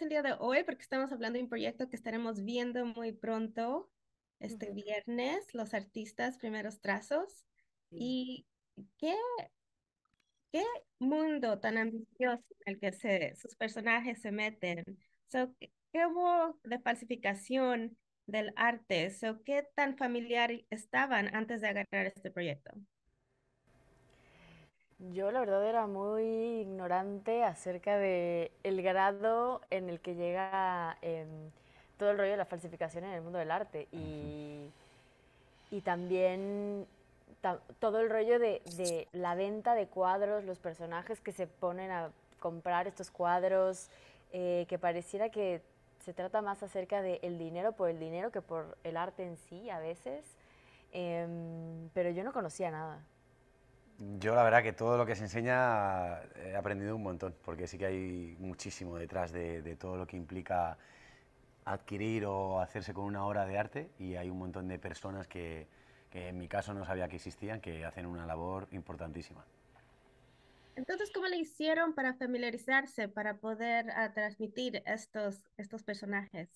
el día de hoy porque estamos hablando de un proyecto que estaremos viendo muy pronto, este viernes, los artistas, primeros trazos. Y qué, qué mundo tan ambicioso en el que se, sus personajes se meten. ¿Qué hubo de falsificación del arte? o ¿Qué tan familiar estaban antes de agarrar este proyecto? Yo la verdad era muy ignorante acerca de el grado en el que llega em, todo el rollo de la falsificación en el mundo del arte y, también todo el rollo de, la venta de cuadros, los personajes que se ponen a comprar estos cuadros, eh, que pareciera que se trata más acerca del dinero por el dinero que por el arte en sí a veces, em, pero yo no conocía nada. Yo la verdad que todo lo que se enseña eh, he aprendido un montón, porque sí que hay muchísimo detrás de, todo lo que implica adquirir o hacerse con una obra de arte y hay un montón de personas que, en mi caso no sabía que existían, que hacen una labor importantísima. Entonces, ¿cómo le hicieron para familiarizarse, para poder ah, transmitir estos, estos personajes?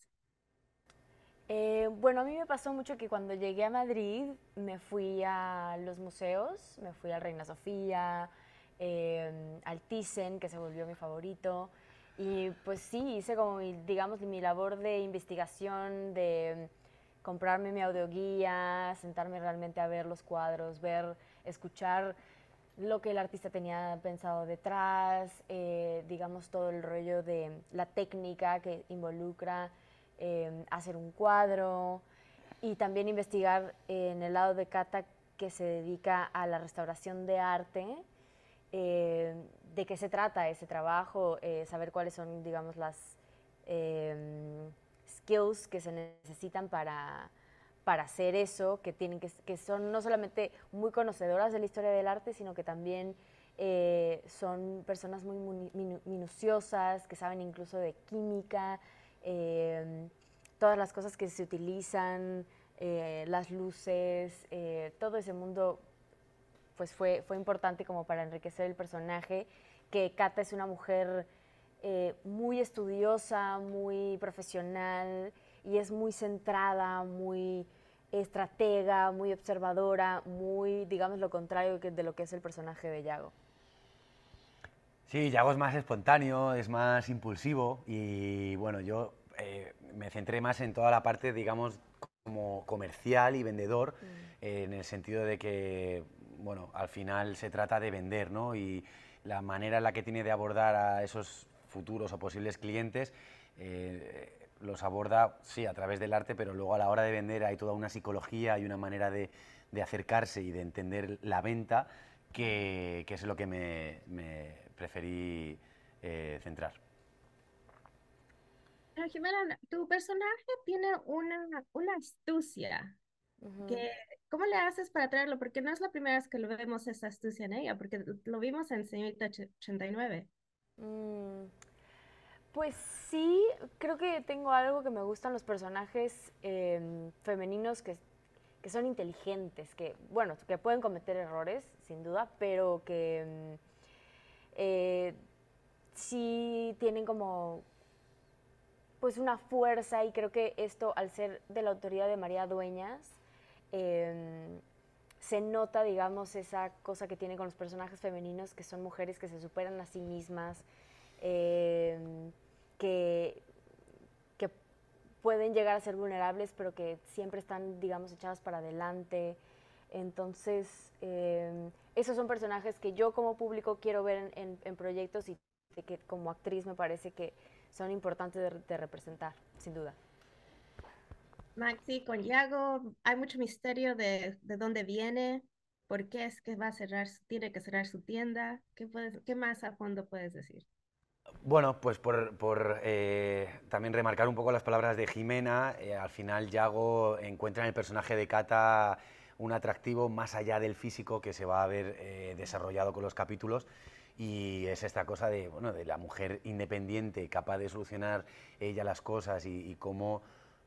Eh, bueno, a mí me pasó mucho que cuando llegué a Madrid me fui a los museos, me fui al Reina Sofía, em, al Thyssen, que se volvió mi favorito. Y pues sí, hice como, mi, digamos, mi labor de investigación, de em, comprarme mi audioguía, sentarme realmente a ver los cuadros, ver, escuchar lo que el artista tenía pensado detrás, eh, digamos, todo el rollo de la técnica que involucra Em, hacer un cuadro y también investigar en el lado de Cata que se dedica a la restauración de arte, em, de qué se trata ese trabajo, eh, saber cuáles son, digamos, las em, skills que se necesitan para, hacer eso, que, tienen que, que, son no solamente muy conocedoras de la historia del arte, sino que también eh, son personas muy minuciosas, que saben incluso de química, Em, todas las cosas que se utilizan, eh, las luces, eh, todo ese mundo pues fue, fue importante como para enriquecer el personaje, que Kata es una mujer eh, muy estudiosa, muy profesional y es muy centrada, muy estratega, muy observadora, muy, digamos, lo contrario de lo que es el personaje de Yago. Sí, Yago es más espontáneo, es más impulsivo y bueno, yo eh, me centré más en toda la parte, digamos, como comercial y vendedor, mm. en el sentido de que, bueno, al final se trata de vender, ¿no? Y la manera en la que tiene de abordar a esos futuros o posibles clientes eh, los aborda, sí, a través del arte, pero luego a la hora de vender hay toda una psicología y una manera de, acercarse y de entender la venta, que, es lo que me, preferí eh, centrar. Jimena, tu personaje tiene una, astucia. que, ¿Cómo le haces para traerlo? Porque no es la primera vez que lo vemos esa astucia en ella, porque lo vimos en Señorita 89. Mm. Pues sí, creo que tengo algo que me gustan los personajes em, femeninos que, que, son inteligentes, que, bueno, que pueden cometer errores, sin duda, pero que... Em, eh, sí tienen como pues una fuerza y creo que esto al ser de la autoridad de María Dueñas em, se nota digamos esa cosa que tiene con los personajes femeninos que son mujeres que se superan a sí mismas em, que pueden llegar a ser vulnerables pero que siempre están digamos echadas para adelante entonces, em, esos son personajes que yo como público quiero ver en, proyectos y que como actriz me parece que son importantes de, representar, sin duda. Maxi, con Yago hay mucho misterio de, de, dónde viene, por qué es que va a cerrar, tiene que cerrar su tienda. ¿Qué, qué más a fondo puedes decir? Bueno, pues por, por eh, también remarcar un poco las palabras de Jimena, eh, al final Yago encuentra en el personaje de Cata un atractivo más allá del físico que se va a ver eh, desarrollado con los capítulos y es esta cosa de, de la mujer independiente, capaz de solucionar ella las cosas y, cómo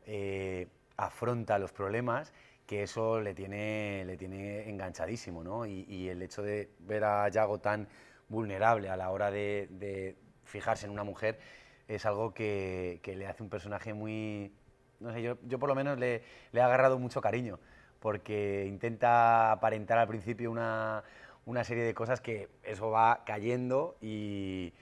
eh, afronta los problemas, que eso le tiene, le tiene enganchadísimo, Y, el hecho de ver a Yago tan vulnerable a la hora de, fijarse en una mujer es algo que, le hace un personaje muy... yo, por lo menos le he agarrado mucho cariño porque intenta aparentar al principio una, una serie de cosas que eso va cayendo y,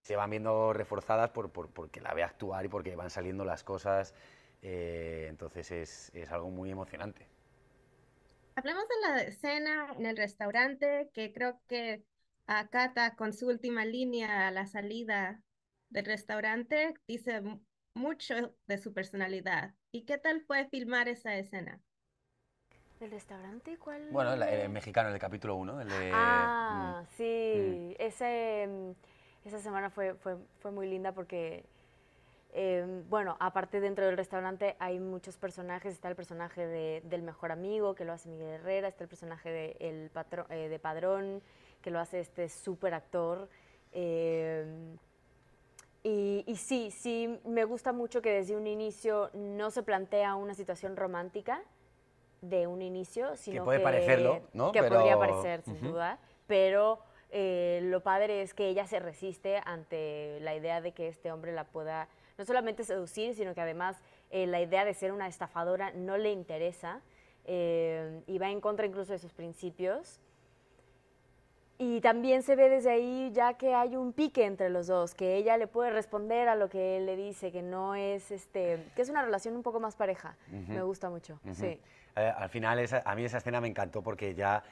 se van viendo reforzadas por, porque la ve actuar y porque van saliendo las cosas. Eh, entonces es, es, algo muy emocionante. Hablemos de la escena en el restaurante, que creo que acata con su última línea a la salida del restaurante, dice mucho de su personalidad. ¿Y qué tal fue filmar esa escena? ¿Del restaurante cuál? Bueno, el, mexicano, el capítulo 1. Ah, mm, sí. Mm. Mm, esa semana fue, fue, muy linda porque, em, bueno, aparte dentro del restaurante hay muchos personajes. Está el personaje del mejor amigo, que lo hace Miguel Herrera. Está el personaje de, el eh, de Padrón, que lo hace este súper actor. Em, y, y, sí, sí, me gusta mucho que desde un inicio no se plantea una situación romántica, de un inicio, sino que puede parecerlo, ¿no? Que podría parecer, sin duda, pero eh, lo padre es que ella se resiste ante la idea de que este hombre la pueda no solamente seducir, sino que además eh, la idea de ser una estafadora no le interesa eh, y va en contra incluso de sus principios. Y también se ve desde ahí ya que hay un pique entre los dos, que ella le puede responder a lo que él le dice, que no es este, que es una relación un poco más pareja. Me gusta mucho. Sí. Eh, al final a mí esa escena me encantó porque ya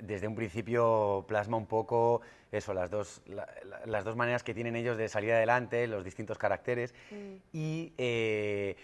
desde un principio plasma un poco eso, las dos, las dos maneras que tienen ellos de salir adelante, los distintos caracteres. Mm. Y eh,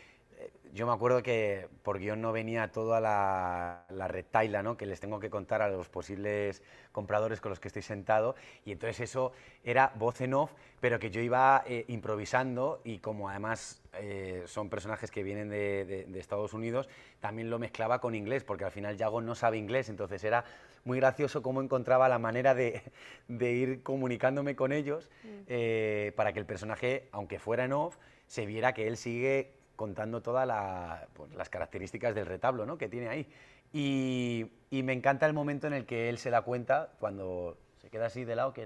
yo me acuerdo que por guión no venía toda la, la ¿no? que les tengo que contar a los posibles compradores con los que estoy sentado y entonces eso era voz en off, pero que yo iba eh, improvisando y como además eh, son personajes que vienen de, Estados Unidos, también lo mezclaba con inglés, porque al final Yago no sabe inglés, entonces era muy gracioso cómo encontraba la manera de, ir comunicándome con ellos mm. eh, para que el personaje, aunque fuera en off, se viera que él sigue contando todas pues, las características del retablo ¿no? que tiene ahí. Y, me encanta el momento en el que él se da cuenta, cuando se queda así de lado, que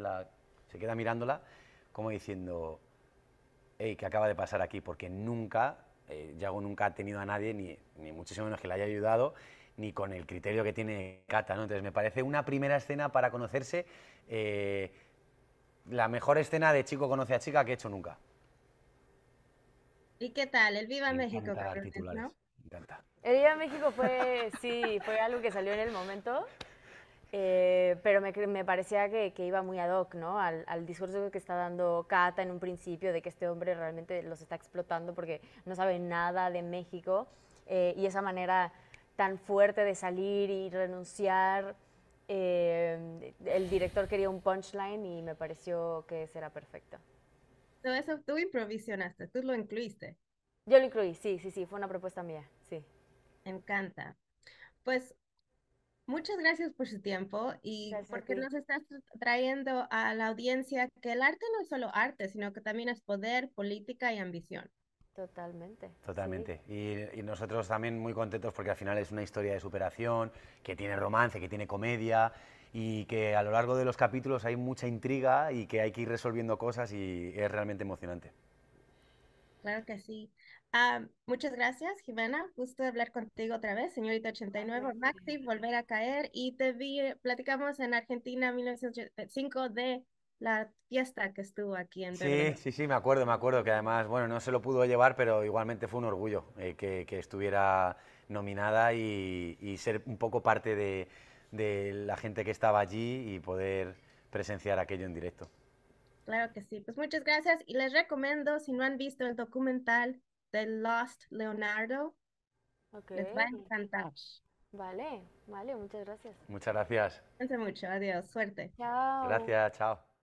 se queda mirándola, como diciendo, hey, ¿qué acaba de pasar aquí? Porque nunca, eh, Yago nunca ha tenido a nadie, ni, ni muchísimo menos que le haya ayudado, ni con el criterio que tiene Cata. ¿no? Entonces me parece una primera escena para conocerse, eh, la mejor escena de chico conoce a chica que he hecho nunca. ¿Y qué tal? El Viva México. Encanta encanta. El Viva México fue, sí, fue algo que salió en el momento, eh, pero me, parecía que, iba muy ad hoc, ¿no? Al, discurso que está dando Cata en un principio de que este hombre realmente los está explotando porque no sabe nada de México eh, y esa manera tan fuerte de salir y renunciar. Eh, el director quería un punchline y me pareció que será perfecto todo eso tú improvisionaste, tú lo incluiste. Yo lo incluí, sí, sí, sí, fue una propuesta mía, sí. encanta. Pues muchas gracias por su tiempo y porque nos estás trayendo a la audiencia que el arte no es solo arte, sino que también es poder, política y ambición. Totalmente. Totalmente. y, nosotros también muy contentos porque al final es una historia de superación, que tiene romance, que tiene comedia, y que a lo largo de los capítulos hay mucha intriga y que hay que ir resolviendo cosas y es realmente emocionante. Claro que sí. Ah, muchas gracias, Jimena. Gusto de hablar contigo otra vez, señorita 89, Maxi, volver a caer. Y te vi, eh, platicamos en Argentina 1985 de la fiesta que estuvo aquí en Berlín. Sí, sí, sí, me acuerdo, me acuerdo que además, bueno, no se lo pudo llevar, pero igualmente fue un orgullo eh, que, estuviera nominada y ser un poco parte de de la gente que estaba allí y poder presenciar aquello en directo. Claro que sí, pues muchas gracias y les recomiendo, si no han visto el documental The Lost Leonardo, les va a encantar. Vale, vale, muchas gracias. Muchas gracias. Cuídense mucho, adiós, suerte. Chao. Gracias, chao.